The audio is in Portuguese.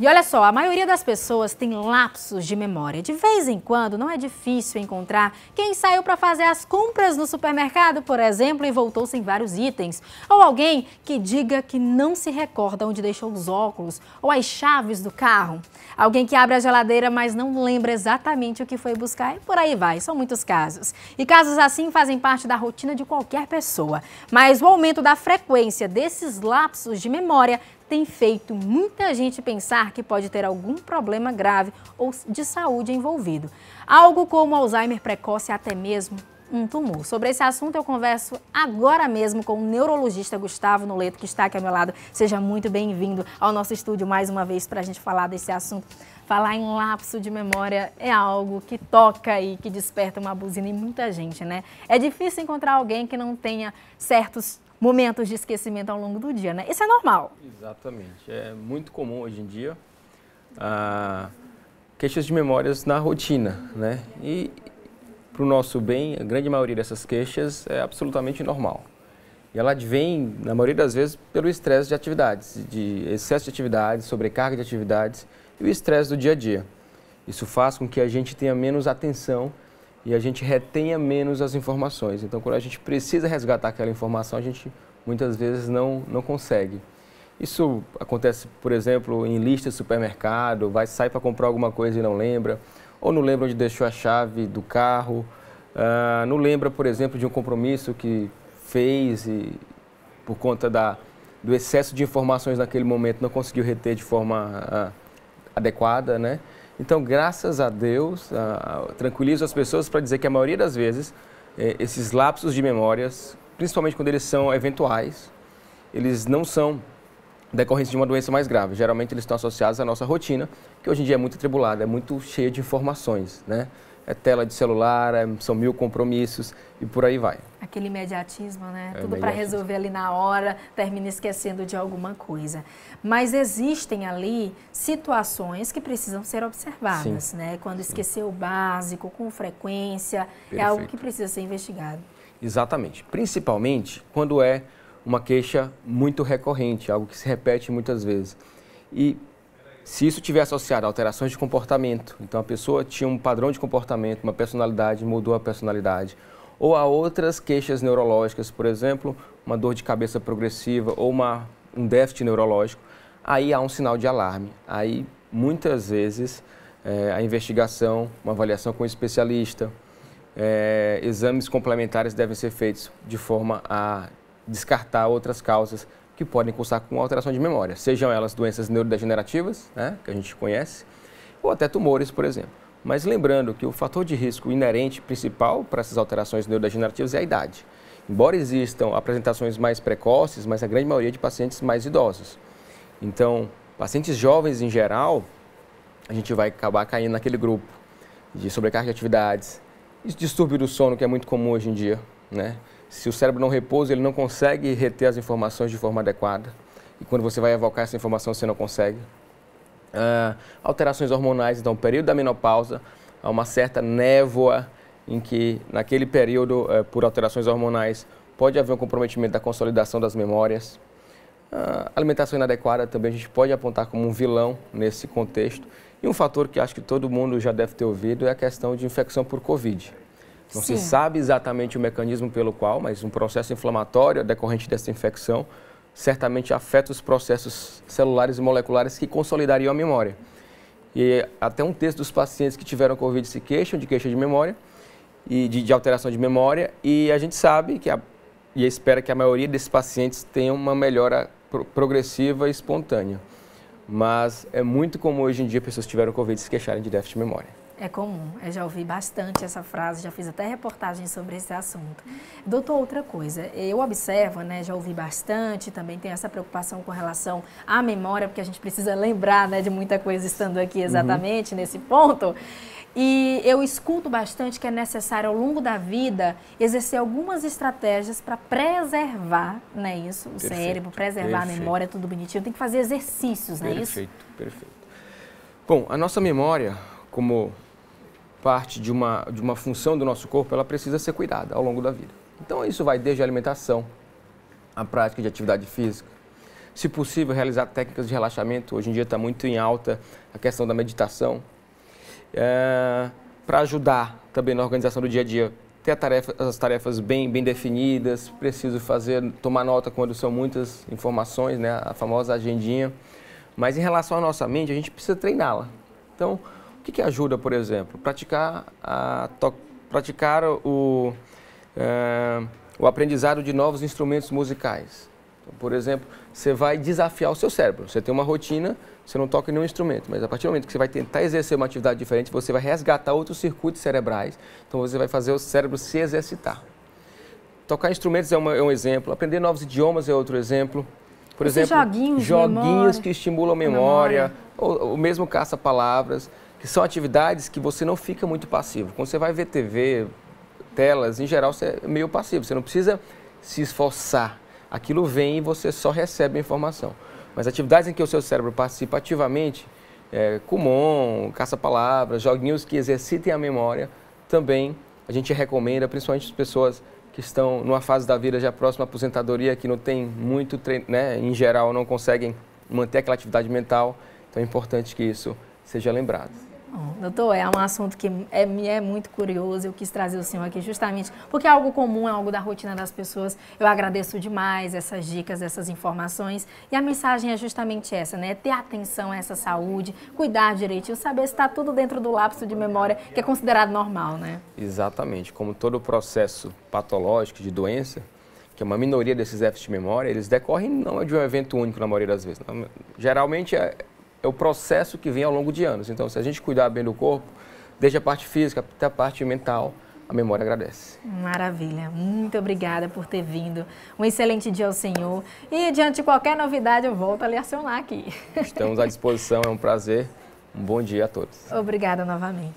E olha só, a maioria das pessoas tem lapsos de memória. De vez em quando, não é difícil encontrar quem saiu para fazer as compras no supermercado, por exemplo, e voltou sem vários itens. Ou alguém que diga que não se recorda onde deixou os óculos ou as chaves do carro. Alguém que abre a geladeira, mas não lembra exatamente o que foi buscar e por aí vai. São muitos casos. E casos assim fazem parte da rotina de qualquer pessoa. Mas o aumento da frequência desses lapsos de memória tem feito muita gente pensar que pode ter algum problema grave ou de saúde envolvido. Algo como Alzheimer precoce, até mesmo um tumor. Sobre esse assunto eu converso agora mesmo com o neurologista Gustavo Noleto, que está aqui ao meu lado. Seja muito bem-vindo ao nosso estúdio mais uma vez para a gente falar desse assunto. Falar em lapso de memória é algo que toca e que desperta uma buzina em muita gente, né? É difícil encontrar alguém que não tenha certos momentos de esquecimento ao longo do dia, né? Isso é normal. Exatamente. É muito comum hoje em dia ah, queixas de memórias na rotina, né? E para o nosso bem, a grande maioria dessas queixas é absolutamente normal. E ela vem, na maioria das vezes, pelo estresse de atividades, de excesso de atividades, sobrecarga de atividades e o estresse do dia a dia. Isso faz com que a gente tenha menos atenção e a gente retenha menos as informações. Então, quando a gente precisa resgatar aquela informação, a gente muitas vezes não, não consegue. Isso acontece, por exemplo, em listas de supermercado, vai sair para comprar alguma coisa e não lembra, ou não lembra onde deixou a chave do carro, uh, não lembra, por exemplo, de um compromisso que fez e por conta da, do excesso de informações naquele momento não conseguiu reter de forma uh, adequada, né? Então, graças a Deus, tranquilizo as pessoas para dizer que a maioria das vezes, é, esses lapsos de memórias, principalmente quando eles são eventuais, eles não são decorrentes de uma doença mais grave. Geralmente, eles estão associados à nossa rotina, que hoje em dia é muito atribulada, é muito cheia de informações, né? é tela de celular, é, são mil compromissos e por aí vai. Aquele imediatismo, né? É Tudo para assim. resolver ali na hora, termina esquecendo de alguma coisa. Mas existem ali situações que precisam ser observadas, Sim. né? Quando Sim. esquecer o básico, com frequência, Perfeito. é algo que precisa ser investigado. Exatamente. Principalmente quando é uma queixa muito recorrente, algo que se repete muitas vezes. E se isso tiver associado a alterações de comportamento, então a pessoa tinha um padrão de comportamento, uma personalidade, mudou a personalidade, ou a outras queixas neurológicas, por exemplo, uma dor de cabeça progressiva ou uma, um déficit neurológico, aí há um sinal de alarme. Aí, muitas vezes, é, a investigação, uma avaliação com o especialista, é, exames complementares devem ser feitos de forma a descartar outras causas que podem cursar com alteração de memória, sejam elas doenças neurodegenerativas, né, que a gente conhece, ou até tumores, por exemplo. Mas lembrando que o fator de risco inerente principal para essas alterações neurodegenerativas é a idade. Embora existam apresentações mais precoces, mas a grande maioria de pacientes mais idosos. Então, pacientes jovens em geral, a gente vai acabar caindo naquele grupo de sobrecarga de atividades, distúrbio do sono que é muito comum hoje em dia, né? Se o cérebro não repousa, ele não consegue reter as informações de forma adequada. E quando você vai evocar essa informação, você não consegue. Ah, alterações hormonais, então, período da menopausa, há uma certa névoa em que, naquele período, eh, por alterações hormonais, pode haver um comprometimento da consolidação das memórias. Ah, alimentação inadequada também a gente pode apontar como um vilão nesse contexto. E um fator que acho que todo mundo já deve ter ouvido é a questão de infecção por Covid. Não Sim. se sabe exatamente o mecanismo pelo qual, mas um processo inflamatório decorrente dessa infecção certamente afeta os processos celulares e moleculares que consolidariam a memória. E até um terço dos pacientes que tiveram Covid se queixam de queixa de memória e de, de alteração de memória e a gente sabe que a, e espera que a maioria desses pacientes tenha uma melhora pro, progressiva e espontânea. Mas é muito comum hoje em dia pessoas que tiveram Covid se queixarem de déficit de memória. É comum, eu já ouvi bastante essa frase, já fiz até reportagem sobre esse assunto. Doutor, outra coisa, eu observo, né, já ouvi bastante, também tem essa preocupação com relação à memória, porque a gente precisa lembrar né, de muita coisa estando aqui uhum. exatamente uhum. nesse ponto. E eu escuto bastante que é necessário ao longo da vida exercer algumas estratégias para preservar, né, isso, o perfeito, cérebro, preservar perfeito. a memória, tudo bonitinho. Tem que fazer exercícios, não é isso? Perfeito, perfeito. Bom, a nossa memória, como parte de uma, de uma função do nosso corpo, ela precisa ser cuidada ao longo da vida. Então, isso vai desde a alimentação, a prática de atividade física, se possível, realizar técnicas de relaxamento. Hoje em dia está muito em alta a questão da meditação. É, Para ajudar também na organização do dia a dia, ter a tarefa, as tarefas bem, bem definidas, preciso fazer, tomar nota quando são muitas informações, né? a famosa agendinha. Mas em relação à nossa mente, a gente precisa treiná-la. Então, que, que ajuda, por exemplo? Praticar, a, praticar o, é, o aprendizado de novos instrumentos musicais. Então, por exemplo, você vai desafiar o seu cérebro. Você tem uma rotina, você não toca nenhum instrumento, mas a partir do momento que você vai tentar exercer uma atividade diferente, você vai resgatar outros circuitos cerebrais. Então, você vai fazer o cérebro se exercitar. Tocar instrumentos é, uma, é um exemplo, aprender novos idiomas é outro exemplo. Por exemplo, joguinhos, joguinhos que estimulam a memória, memória. Ou, ou mesmo caça-palavras que são atividades que você não fica muito passivo. Quando você vai ver TV, telas, em geral, você é meio passivo. Você não precisa se esforçar. Aquilo vem e você só recebe a informação. Mas atividades em que o seu cérebro participa ativamente, é, Kumon, caça-palavras, joguinhos que exercitem a memória, também a gente recomenda, principalmente as pessoas que estão numa fase da vida já próxima à aposentadoria, que não tem muito treino, né? em geral não conseguem manter aquela atividade mental. Então é importante que isso seja lembrado. Doutor, é um assunto que é, me é muito curioso, eu quis trazer o senhor aqui justamente, porque é algo comum, é algo da rotina das pessoas. Eu agradeço demais essas dicas, essas informações. E a mensagem é justamente essa, né? Ter atenção a essa saúde, cuidar direitinho, saber se está tudo dentro do lapso de memória, que é considerado normal, né? Exatamente. Como todo processo patológico de doença, que é uma minoria desses déficits de memória, eles decorrem não de um evento único na maioria das vezes. Não. Geralmente é, é o processo que vem ao longo de anos. Então, se a gente cuidar bem do corpo, desde a parte física até a parte mental, a memória agradece. Maravilha. Muito obrigada por ter vindo. Um excelente dia ao senhor. E diante de qualquer novidade, eu volto a lhe acionar aqui. Estamos à disposição, é um prazer. Um bom dia a todos. Obrigada novamente.